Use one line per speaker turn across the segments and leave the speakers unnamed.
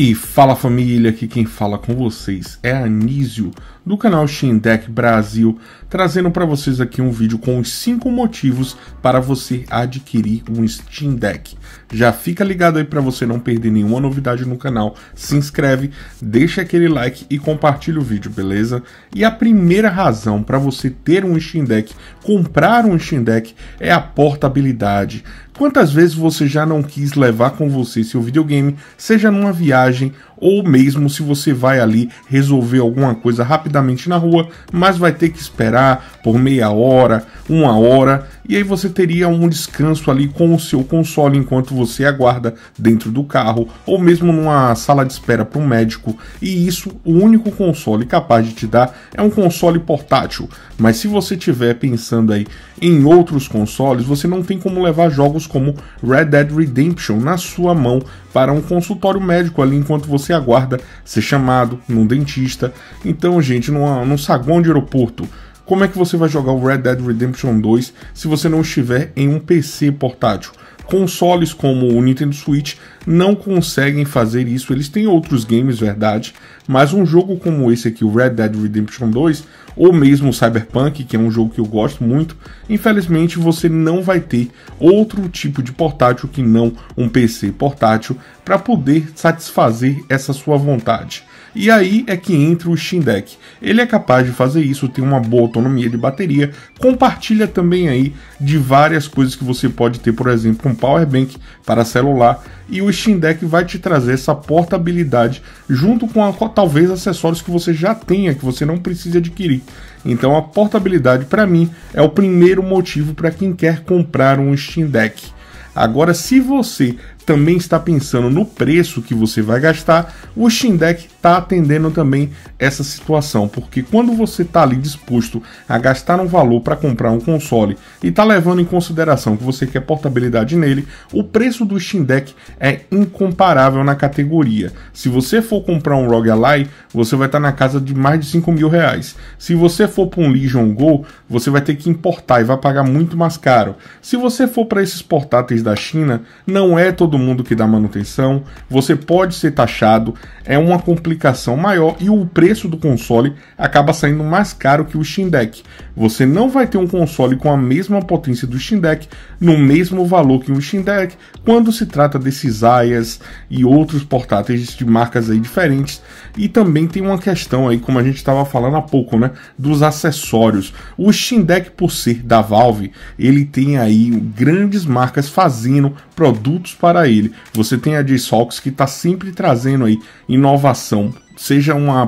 E fala família, aqui quem fala com vocês é Anísio do canal Deck Brasil, trazendo para vocês aqui um vídeo com os 5 motivos para você adquirir um Steam Deck. Já fica ligado aí para você não perder nenhuma novidade no canal, se inscreve, deixa aquele like e compartilha o vídeo, beleza? E a primeira razão para você ter um Steam Deck, comprar um Steam Deck, é a portabilidade. Quantas vezes você já não quis levar com você seu videogame, seja numa viagem ou mesmo se você vai ali resolver alguma coisa rapidamente diretamente na rua, mas vai ter que esperar por meia hora, uma hora, e aí você teria um descanso ali com o seu console enquanto você aguarda dentro do carro ou mesmo numa sala de espera para um médico. E isso, o único console capaz de te dar é um console portátil. Mas se você estiver pensando aí em outros consoles, você não tem como levar jogos como Red Dead Redemption na sua mão para um consultório médico ali enquanto você aguarda ser chamado num dentista. Então, gente, numa, num saguão de aeroporto. Como é que você vai jogar o Red Dead Redemption 2 se você não estiver em um PC portátil? Consoles como o Nintendo Switch não conseguem fazer isso. Eles têm outros games, verdade, mas um jogo como esse aqui, o Red Dead Redemption 2, ou mesmo o Cyberpunk, que é um jogo que eu gosto muito, infelizmente você não vai ter outro tipo de portátil que não um PC portátil para poder satisfazer essa sua vontade. E aí é que entra o Steam Deck. Ele é capaz de fazer isso, tem uma boa autonomia de bateria, compartilha também aí de várias coisas que você pode ter, por exemplo, um power bank para celular e o Steam Deck vai te trazer essa portabilidade junto com a, talvez acessórios que você já tenha que você não precisa adquirir. Então a portabilidade para mim é o primeiro motivo para quem quer comprar um Steam Deck. Agora, se você também está pensando no preço que você vai gastar, o Steam Deck está atendendo também essa situação, porque quando você está ali disposto a gastar um valor para comprar um console e está levando em consideração que você quer portabilidade nele, o preço do Steam Deck é incomparável na categoria. Se você for comprar um ROG Ally, você vai estar tá na casa de mais de 5 mil reais. Se você for para um Legion Go, você vai ter que importar e vai pagar muito mais caro. Se você for para esses portáteis da China, não é todo mundo que dá manutenção, você pode ser taxado, é uma complicação aplicação maior e o preço do console acaba saindo mais caro que o Steam Deck. Você não vai ter um console com a mesma potência do Steam Deck, no mesmo valor que o Steam Deck, quando se trata desses Aias e outros portáteis de marcas aí diferentes e também tem uma questão aí, como a gente estava falando há pouco, né? Dos acessórios. O Steam Deck, por ser da Valve, ele tem aí grandes marcas fazendo produtos para ele. Você tem a JSOX que está sempre trazendo aí inovação, seja uma,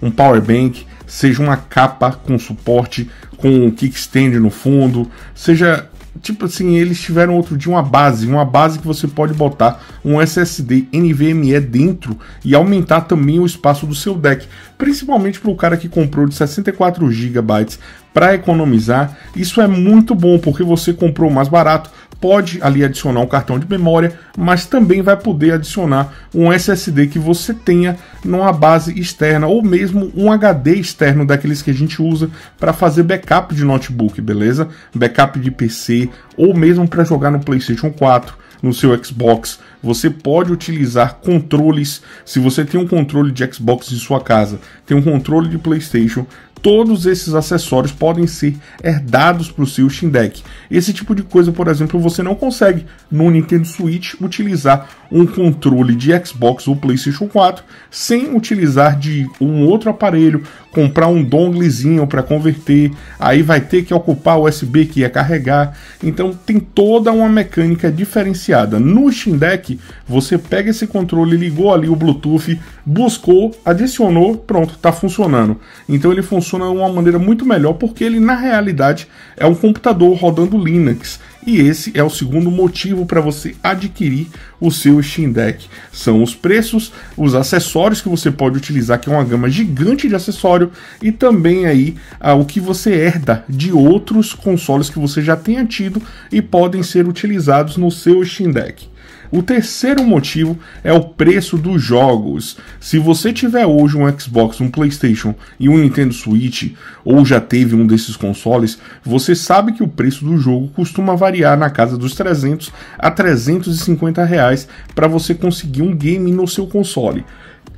um power bank, seja uma capa com suporte com o kickstand no fundo, seja tipo assim, eles tiveram outro dia uma base, uma base que você pode botar um SSD NVMe dentro e aumentar também o espaço do seu deck, principalmente para o cara que comprou de 64 GB para economizar. Isso é muito bom porque você comprou mais barato, pode ali adicionar um cartão de memória, mas também vai poder adicionar um SSD que você tenha numa base externa ou mesmo um HD externo daqueles que a gente usa para fazer backup de notebook, beleza? Backup de PC ou mesmo para jogar no PlayStation 4, no seu Xbox. Você pode utilizar controles. Se você tem um controle de Xbox em sua casa, tem um controle de PlayStation, todos esses acessórios podem ser herdados para o seu Steam Deck. Esse tipo de coisa, por exemplo, você não consegue no Nintendo Switch utilizar um controle de Xbox ou PlayStation 4 sem utilizar de um outro aparelho, comprar um donglezinho para converter, aí vai ter que ocupar o USB que ia carregar. Então tem toda uma mecânica diferenciada. No Steam Deck, você pega esse controle, ligou ali o Bluetooth, buscou, adicionou, pronto, está funcionando. Então ele funciona funciona de uma maneira muito melhor, porque ele na realidade é um computador rodando Linux. E esse é o segundo motivo para você adquirir o seu Steam Deck. São os preços, os acessórios que você pode utilizar, que é uma gama gigante de acessório, e também aí ah, o que você herda de outros consoles que você já tenha tido e podem ser utilizados no seu Steam Deck. O terceiro motivo é o preço dos jogos. Se você tiver hoje um Xbox, um PlayStation e um Nintendo Switch, ou já teve um desses consoles, você sabe que o preço do jogo costuma variar na casa dos 300 a 350 reais para você conseguir um game no seu console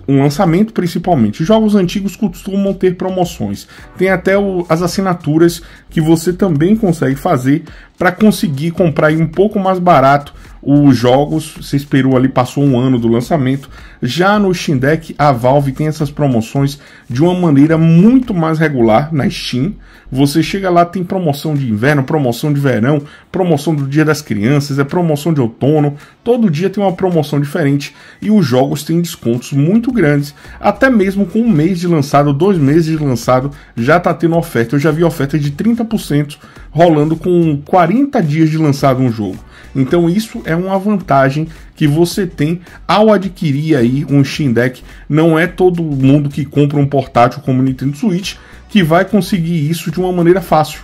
um lançamento principalmente. Jogos antigos costumam ter promoções. Tem até o, as assinaturas que você também consegue fazer para conseguir comprar um pouco mais barato os jogos. Você esperou ali, passou um ano do lançamento. Já no Steam Deck, a Valve tem essas promoções de uma maneira muito mais regular na Steam. Você chega lá, tem promoção de inverno, promoção de verão, promoção do Dia das Crianças, é promoção de outono. Todo dia tem uma promoção diferente e os jogos têm descontos muito grandes. Até mesmo com um mês de lançado, dois meses de lançado, já está tendo oferta. Eu já vi oferta de 30% rolando com 40 dias de lançado um jogo. Então isso é uma vantagem que você tem ao adquirir aí um Steam Deck. Não é todo mundo que compra um portátil como o Nintendo Switch que vai conseguir isso de uma maneira fácil.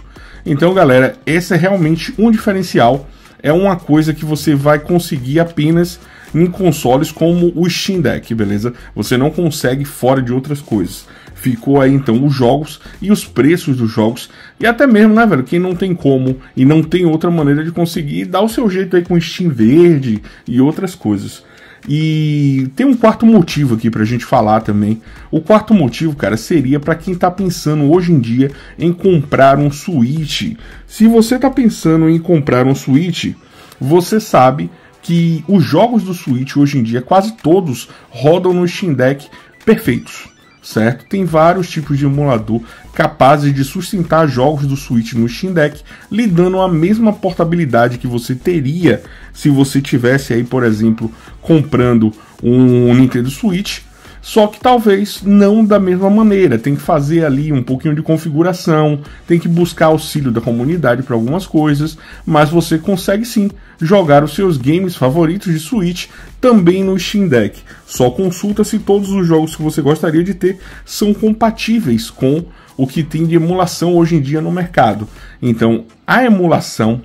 Então, galera, esse é realmente um diferencial. É uma coisa que você vai conseguir apenas em consoles como o Steam Deck, beleza? Você não consegue fora de outras coisas. Ficou aí então os jogos e os preços dos jogos. E até mesmo, né, velho? Quem não tem como e não tem outra maneira de conseguir, dá o seu jeito aí com Steam Verde e outras coisas. E tem um quarto motivo aqui pra gente falar também. O quarto motivo, cara, seria para quem tá pensando hoje em dia em comprar um Switch. Se você tá pensando em comprar um Switch, você sabe que os jogos do Switch hoje em dia quase todos rodam no Steam Deck perfeitos certo? Tem vários tipos de emulador capazes de sustentar jogos do Switch no Steam Deck, lhe dando a mesma portabilidade que você teria se você tivesse aí, por exemplo, comprando um Nintendo Switch só que talvez não da mesma maneira. Tem que fazer ali um pouquinho de configuração, tem que buscar auxílio da comunidade para algumas coisas, mas você consegue sim jogar os seus games favoritos de Switch também no Steam Deck. Só consulta se todos os jogos que você gostaria de ter são compatíveis com o que tem de emulação hoje em dia no mercado. Então, a emulação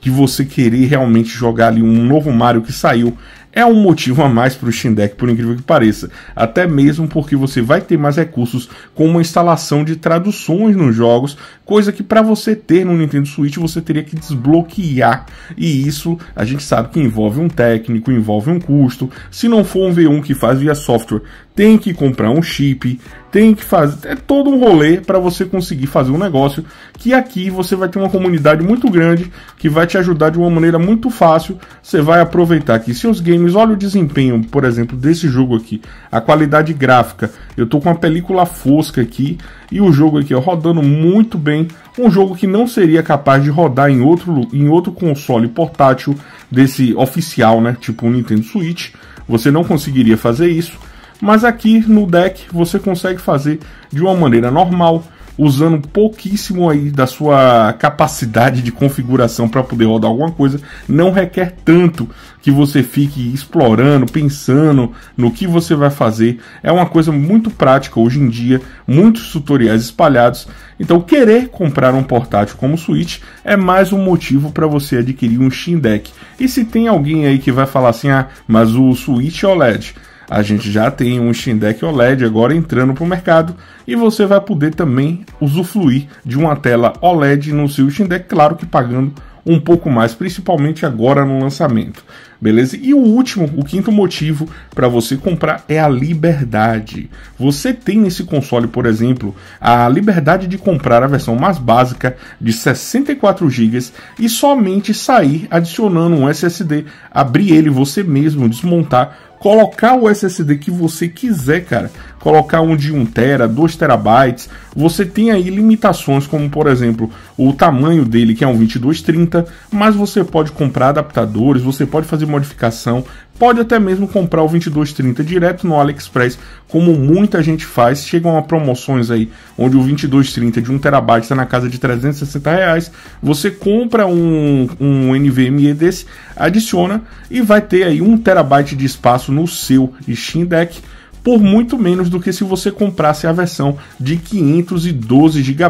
que você querer realmente jogar ali um novo Mario que saiu é um motivo a mais para o Steam Deck, por incrível que pareça. Até mesmo porque você vai ter mais recursos com uma instalação de traduções nos jogos, coisa que para você ter no Nintendo Switch você teria que desbloquear. E isso a gente sabe que envolve um técnico, envolve um custo. Se não for um V1 que faz via software, tem que comprar um chip, tem que fazer. É todo um rolê para você conseguir fazer um negócio. Que aqui você vai ter uma comunidade muito grande que vai te ajudar de uma maneira muito fácil. Você vai aproveitar que seus games filmes, olha o desempenho, por exemplo, desse jogo aqui, a qualidade gráfica. Eu tô com uma película fosca aqui e o jogo aqui ó, rodando muito bem, um jogo que não seria capaz de rodar em outro em outro console portátil desse oficial, né, tipo o Nintendo Switch. Você não conseguiria fazer isso, mas aqui no deck você consegue fazer de uma maneira normal usando pouquíssimo aí da sua capacidade de configuração para poder rodar alguma coisa, não requer tanto que você fique explorando, pensando no que você vai fazer. É uma coisa muito prática hoje em dia, muitos tutoriais espalhados. Então, querer comprar um portátil como Switch é mais um motivo para você adquirir um Steam Deck. E se tem alguém aí que vai falar assim: "Ah, mas o Switch OLED" A gente já tem um Steam Deck OLED agora entrando para o mercado e você vai poder também usufruir de uma tela OLED no seu Steam Deck, claro que pagando um pouco mais, principalmente agora no lançamento, beleza? E o último, o quinto motivo para você comprar é a liberdade. Você tem nesse console, por exemplo, a liberdade de comprar a versão mais básica de 64 GB e somente sair adicionando um SSD, abrir ele você mesmo, desmontar colocar o SSD que você quiser, cara colocar um de 1 tera, 2 terabytes, você tem aí limitações como por exemplo o tamanho dele que é um 2230, mas você pode comprar adaptadores, você pode fazer modificação, pode até mesmo comprar o 2230 direto no AliExpress, como muita gente faz. Chegam a promoções aí onde o 2230 de 1 terabyte está na casa de 360 reais. Você compra um, um NVMe desse, adiciona e vai ter aí 1 terabyte de espaço no seu Steam Deck por muito menos do que se você comprasse a versão de 512 GB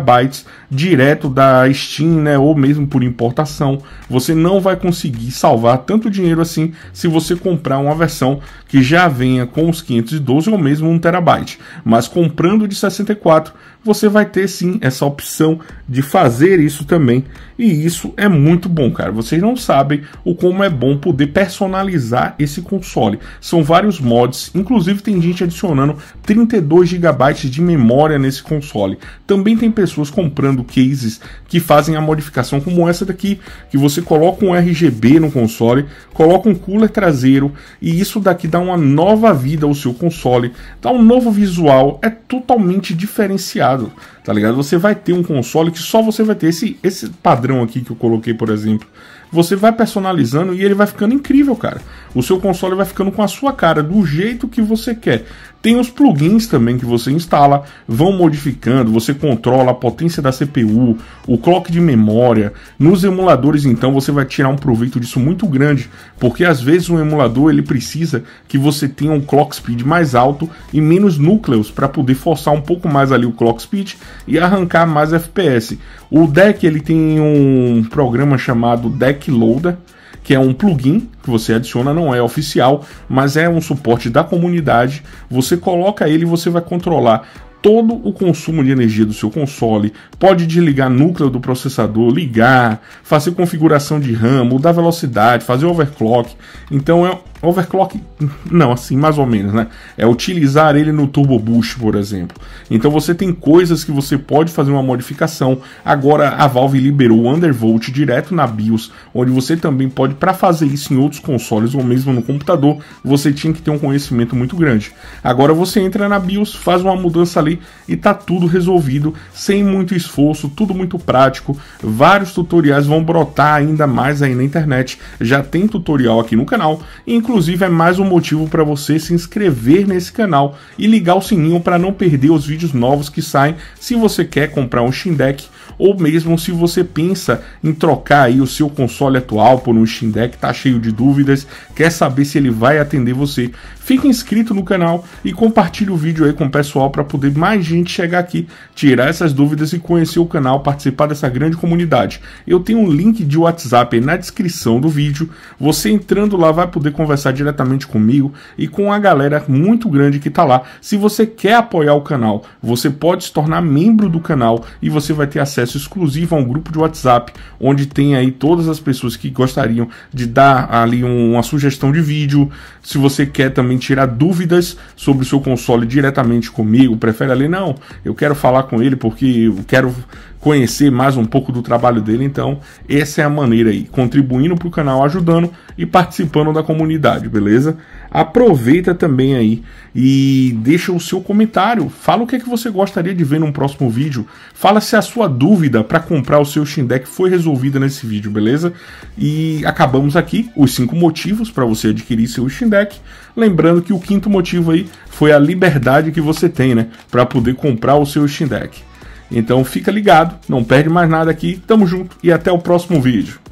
direto da Steam, né, ou mesmo por importação, você não vai conseguir salvar tanto dinheiro assim se você comprar uma versão que já venha com os 512 ou mesmo 1 terabyte. Mas comprando de 64, você vai ter sim essa opção de fazer isso também. E isso é muito bom, cara. Vocês não sabem o como é bom poder personalizar esse console. São vários mods, inclusive tem gente adicionando 32 GB de memória nesse console. Também tem pessoas comprando cases que fazem a modificação como essa daqui, que você coloca um RGB no console, coloca um cooler traseiro e isso daqui dá uma nova vida ao seu console, dá um novo visual, é totalmente diferenciado, tá ligado? Você vai ter um console que só você vai ter esse esse padrão aqui que eu coloquei, por exemplo. Você vai personalizando e ele vai ficando incrível, cara o seu console vai ficando com a sua cara, do jeito que você quer. Tem os plugins também que você instala, vão modificando, você controla a potência da CPU, o clock de memória. Nos emuladores, então, você vai tirar um proveito disso muito grande, porque às vezes um emulador ele precisa que você tenha um clock speed mais alto e menos núcleos para poder forçar um pouco mais ali o clock speed e arrancar mais FPS. O Deck ele tem um programa chamado Deck Loader que é um plugin que você adiciona, não é oficial, mas é um suporte da comunidade. Você coloca ele e você vai controlar todo o consumo de energia do seu console, pode desligar núcleo do processador, ligar, fazer configuração de RAM, mudar velocidade, fazer overclock. Então é Overclock, não, assim, mais ou menos, né? É utilizar ele no Turbo Boost, por exemplo. Então você tem coisas que você pode fazer uma modificação. Agora a Valve liberou o Undervolt direto na BIOS, onde você também pode, para fazer isso em outros consoles ou mesmo no computador, você tinha que ter um conhecimento muito grande. Agora você entra na BIOS, faz uma mudança ali e tá tudo resolvido, sem muito esforço, tudo muito prático. Vários tutoriais vão brotar ainda mais aí na internet. Já tem tutorial aqui no canal, inclusive Inclusive é mais um motivo para você se inscrever nesse canal e ligar o sininho para não perder os vídeos novos que saem se você quer comprar um Steam Deck ou mesmo se você pensa em trocar aí o seu console atual por um Steam Deck, tá cheio de dúvidas, quer saber se ele vai atender você. Fique inscrito no canal e compartilhe o vídeo aí com o pessoal para poder mais gente chegar aqui, tirar essas dúvidas e conhecer o canal, participar dessa grande comunidade. Eu tenho um link de WhatsApp na descrição do vídeo. Você entrando lá vai poder conversar conversar diretamente comigo e com a galera muito grande que está lá. Se você quer apoiar o canal, você pode se tornar membro do canal e você vai ter acesso exclusivo a um grupo de WhatsApp onde tem aí todas as pessoas que gostariam de dar ali uma sugestão de vídeo. Se você quer também tirar dúvidas sobre o seu console diretamente comigo, prefere ali não, eu quero falar com ele porque eu quero conhecer mais um pouco do trabalho dele. Então, essa é a maneira aí, contribuindo para o canal, ajudando e participando da comunidade, beleza? Aproveita também aí e deixa o seu comentário. Fala o que é que você gostaria de ver num próximo vídeo. Fala se a sua dúvida para comprar o seu Steam Deck foi resolvida nesse vídeo, beleza? E acabamos aqui os cinco motivos para você adquirir seu Steam Deck. Lembrando que o quinto motivo aí foi a liberdade que você tem, né, para poder comprar o seu Steam Deck. Então fica ligado, não perde mais nada aqui. Tamo junto e até o próximo vídeo.